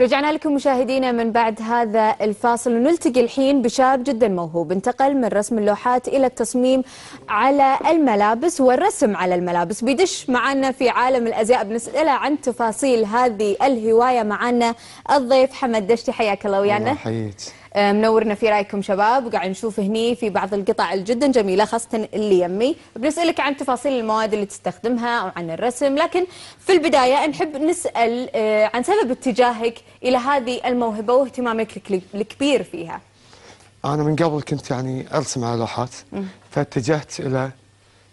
رجعنا لكم مشاهدينا من بعد هذا الفاصل ونلتقي الحين بشاب جدا موهوب انتقل من رسم اللوحات إلى التصميم على الملابس والرسم على الملابس بيدش معنا في عالم الأزياء بنسأله عن تفاصيل هذه الهواية معنا الضيف حمد دشتي حياك الله ويانا الله آه، منورنا في رايكم شباب وقاعد نشوف هني في بعض القطع الجدا جميله خاصه اللي يمي بنسالك عن تفاصيل المواد اللي تستخدمها او عن الرسم لكن في البدايه نحب نسال آه، عن سبب اتجاهك الى هذه الموهبه واهتمامك الكبير فيها انا من قبل كنت يعني ارسم على لوحات فاتجهت الى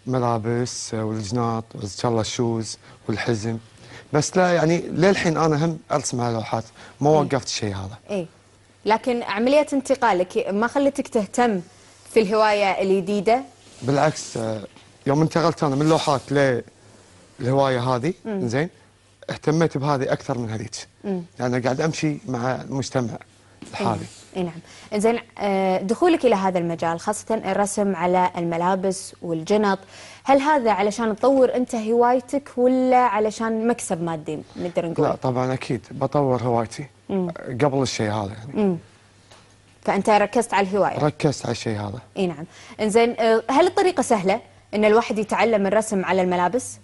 ملابس والجناط ان شاء الله الشوز والحزم بس لا يعني للحين انا هم ارسم على لوحات ما إيه. وقفت شيء هذا. ايه لكن عملية انتقالك ما خلتك تهتم في الهواية الجديدة؟ بالعكس آه، يوم انتقلت أنا من لوحات للهواية هذه زين اهتميت بهذه أكثر من هذيك لأن يعني قاعد أمشي مع المجتمع الحالي اي إيه، نعم زين آه، دخولك الى هذا المجال خاصه الرسم على الملابس والجنط هل هذا علشان تطور انت هوايتك ولا علشان مكسب مادي نقدر نقول لا طبعا اكيد بطور هوايتي قبل الشيء هذا يعني مم. فانت ركزت على الهوايه ركزت على الشيء هذا اي نعم انزين آه، هل الطريقه سهله ان الواحد يتعلم الرسم على الملابس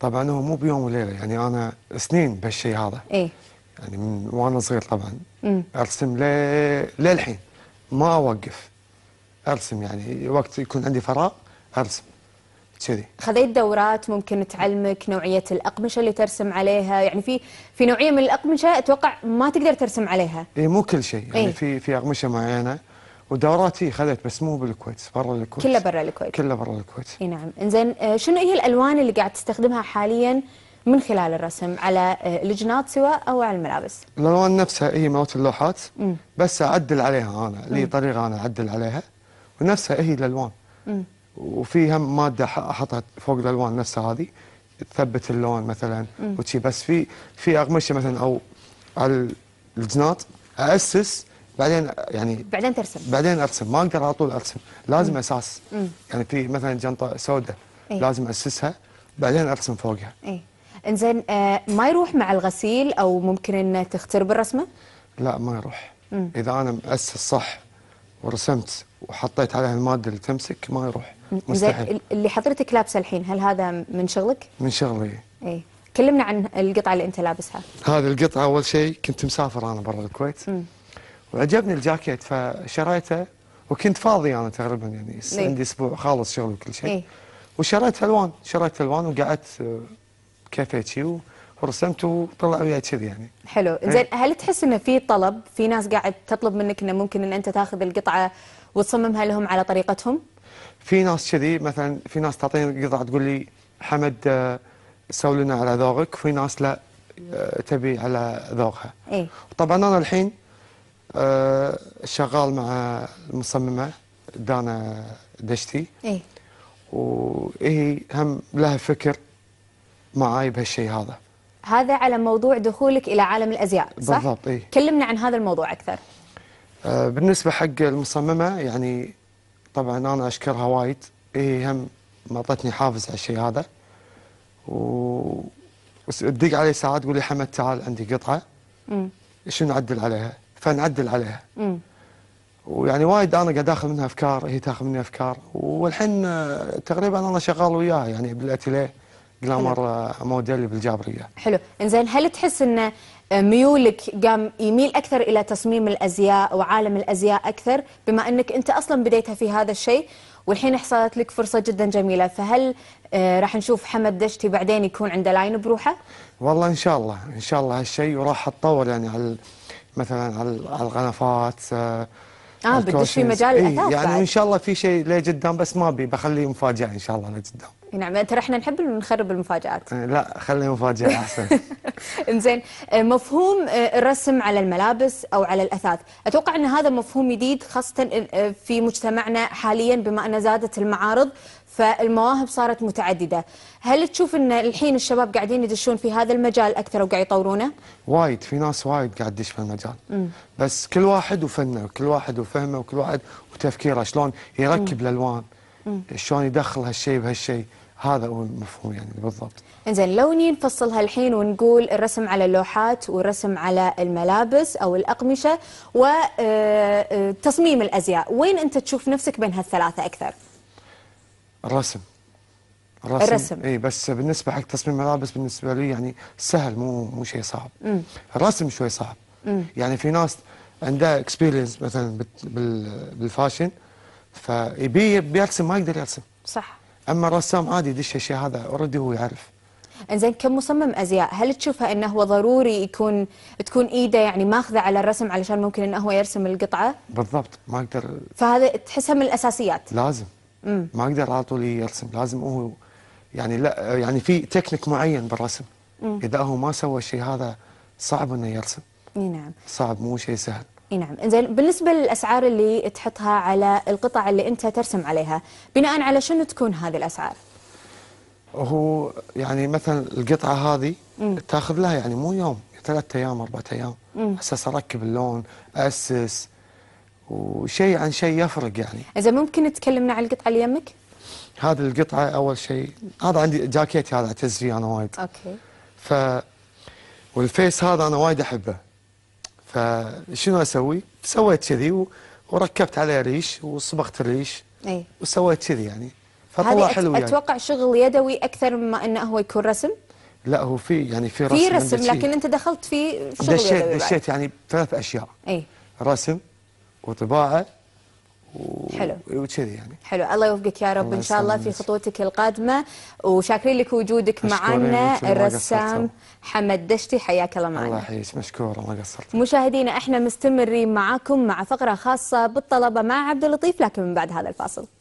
طبعا هو مو بيوم وليله يعني انا سنين بهالشيء هذا اي يعني من وانا صغير طبعا مم. ارسم لي... للحين ما اوقف ارسم يعني وقت يكون عندي فراغ ارسم سيدي خذيت دورات ممكن تعلمك نوعيه الاقمشه اللي ترسم عليها يعني في في نوعيه من الاقمشه اتوقع ما تقدر ترسم عليها اي مو كل شيء يعني إيه؟ في في اقمشه معينه ودوراتي خذت بس مو بالكويت برا الكويت كلها برا الكويت كلها برا الكويت اي نعم انزين آه، شنو هي الالوان اللي قاعد تستخدمها حاليا من خلال الرسم على آه، الجنات سواء او على الملابس الالوان نفسها هي موت اللوحات بس اعدل عليها انا لي طريقه انا اعدل عليها ونفسها هي الالوان وفي هم ماده احطها فوق الالوان نفسها هذه تثبت اللون مثلا وشي بس في في اقمشه مثلا او على الجناط اسس بعدين يعني بعدين ترسم بعدين ارسم ما اقدر على طول ارسم لازم مم. اساس مم. يعني في مثلا جنطه سوداء إيه؟ لازم اسسها بعدين ارسم فوقها اي انزين آه ما يروح مع الغسيل او ممكن انه تخترب الرسمه؟ لا ما يروح مم. اذا انا مأسس صح ورسمت وحطيت عليها الماده اللي تمسك ما يروح مستحيل اللي حضرتك لابسه الحين هل هذا من شغلك؟ من شغلي ايه كلمنا عن القطعه اللي انت لابسها هذه القطعه اول شيء كنت مسافر انا برا الكويت م. وعجبني الجاكيت فشريته وكنت فاضي انا تقريبا يعني عندي اسبوع خالص شغل وكل شيء إيه؟ وشريت الوان شريت الوان وقعدت آه، كافيتشي ورسمت وطلع وياي كذي يعني حلو زين هل تحس انه في طلب في ناس قاعد تطلب منك انه ممكن ان انت تاخذ القطعه وتصممها لهم على طريقتهم في ناس كذي مثلا في ناس تعطيني قطعه تقول لي حمد آه، سوي لنا على ذوقك وفي ناس لا آه، تبي على ذوقها اي طبعا انا الحين آه، شغال مع المصممه دانا دشتي اي وهي هم لها فكر معاي بهالشيء هذا هذا على موضوع دخولك الى عالم الازياء صح بالضبط اي كلمنا عن هذا الموضوع اكثر بالنسبه حق المصممه يعني طبعا انا اشكرها وايد هي إيه، هم اعطتني حافز على الشيء هذا و تدق علي ساعات تقول لي حمد تعال عندي قطعه شنو نعدل عليها؟ فنعدل عليها امم ويعني وايد انا قاعد اخذ منها افكار هي تاخذ مني افكار والحين تقريبا انا شغال وياها يعني بالاتيليه جلامر آه، موديل بالجابريه. حلو، انزين هل تحس ان آه، ميولك قام يميل اكثر الى تصميم الازياء وعالم الازياء اكثر بما انك انت اصلا بديتها في هذا الشيء والحين حصلت لك فرصه جدا جميله فهل آه، راح نشوف حمد دشتي بعدين يكون عنده لاين بروحه؟ والله ان شاء الله ان شاء الله هالشيء وراح اتطور يعني على مثلا على الغنفات اه بدك في مجال الاثاث إيه يعني بعد. ان شاء الله في شيء لقدام قدام بس ما ابي بخليه مفاجاه ان شاء الله لقدام قدام نعم ترى احنا نحب نخرب المفاجات إيه، لا خلي مفاجاه احسن انزين إيه، مفهوم إيه، الرسم على الملابس او على الاثاث اتوقع ان هذا مفهوم جديد خاصه في مجتمعنا حاليا بما ان زادت المعارض فالمواهب صارت متعددة هل تشوف أن الحين الشباب قاعدين يدشون في هذا المجال أكثر وقاعد يطورونه؟ وايد في ناس وايد قاعد تدش في المجال مم. بس كل واحد وفنه وكل واحد وفهمه وكل واحد وتفكيره شلون يركب الألوان شلون يدخل هالشيء بهالشيء هذا هو المفهوم يعني بالضبط انزين لو ني نفصلها الحين ونقول الرسم على اللوحات والرسم على الملابس او الاقمشه وتصميم آه، آه، الازياء وين انت تشوف نفسك بين هالثلاثه اكثر الرسم الرسم, الرسم. اي بس بالنسبه حق تصميم ملابس بالنسبه لي يعني سهل مو مو شيء صعب مم. الرسم شوي صعب مم. يعني في ناس عندها اكسبيرينس مثلا بالفاشن فيبي بيرسم ما يقدر يرسم صح اما الرسام عادي يدش الشيء هذا اوريدي هو يعرف انزين كمصمم ازياء هل تشوفها انه هو ضروري يكون تكون ايده يعني ماخذه على الرسم علشان ممكن انه هو يرسم القطعه بالضبط ما اقدر فهذا تحسها من الاساسيات لازم ما اقدر على طول يرسم لازم هو يعني لا يعني في تكنيك معين بالرسم مم. اذا هو ما سوى الشيء هذا صعب انه يرسم اي نعم صعب مو شيء سهل اي نعم زين بالنسبه للاسعار اللي تحطها على القطع اللي انت ترسم عليها بناء على شنو تكون هذه الاسعار هو يعني مثلا القطعه هذه مم. تاخذ لها يعني مو يوم ثلاثة ايام اربعة ايام اساس اركب اللون اسس وشيء عن شيء يفرق يعني اذا ممكن تكلمنا عن القطعه اللي يمك هذه القطعه اول شيء هذا عندي جاكيت هذا اعتز فيه انا وايد اوكي ف والفيس هذا انا وايد احبه فشنو اسوي سويت كذي و... وركبت عليه ريش وصبغت الريش اي وسويت كذي يعني فطلع حلو يعني اتوقع شغل يدوي اكثر مما انه هو يكون رسم لا هو في يعني في رسم في رسم لكن انت دخلت في شغل دشيت دشيت يعني ثلاث اشياء اي رسم وطباعه و... حلو وكذي يعني حلو الله يوفقك يا رب ان شاء الله في خطوتك القادمه وشاكرين لك وجودك معنا الرسام حمد دشتي حياك الله معنا الله يحييك مشكور الله قصرت مشاهدينا احنا مستمرين معاكم مع فقره خاصه بالطلبه مع عبد اللطيف لكن من بعد هذا الفاصل